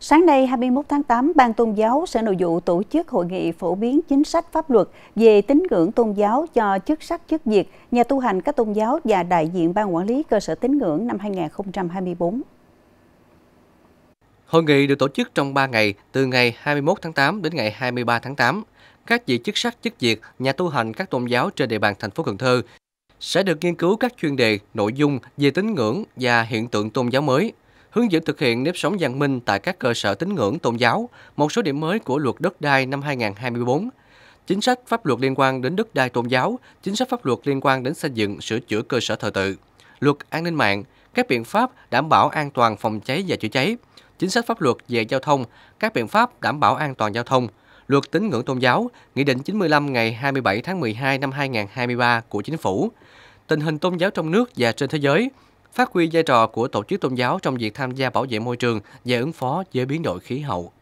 Sáng nay 21 tháng 8, Ban Tôn giáo Sở Nội vụ tổ chức hội nghị phổ biến chính sách pháp luật về tín ngưỡng tôn giáo cho chức sắc chức việc, nhà tu hành các tôn giáo và đại diện Ban Quản lý Cơ sở tín ngưỡng năm 2024. Hội nghị được tổ chức trong 3 ngày, từ ngày 21 tháng 8 đến ngày 23 tháng 8. Các vị chức sắc chức việc, nhà tu hành các tôn giáo trên địa bàn thành phố Cần Thơ sẽ được nghiên cứu các chuyên đề, nội dung về tín ngưỡng và hiện tượng tôn giáo mới – hướng dẫn thực hiện nếp sống văn minh tại các cơ sở tín ngưỡng tôn giáo, một số điểm mới của luật đất đai năm 2024 chính sách pháp luật liên quan đến đất đai tôn giáo, chính sách pháp luật liên quan đến xây dựng, sửa chữa cơ sở thờ tự, luật an ninh mạng, các biện pháp đảm bảo an toàn phòng cháy và chữa cháy, chính sách pháp luật về giao thông, các biện pháp đảm bảo an toàn giao thông, luật tín ngưỡng tôn giáo, Nghị định 95 ngày 27 tháng 12 năm 2023 của Chính phủ, tình hình tôn giáo trong nước và trên thế giới – phát huy vai trò của tổ chức tôn giáo trong việc tham gia bảo vệ môi trường và ứng phó với biến đổi khí hậu.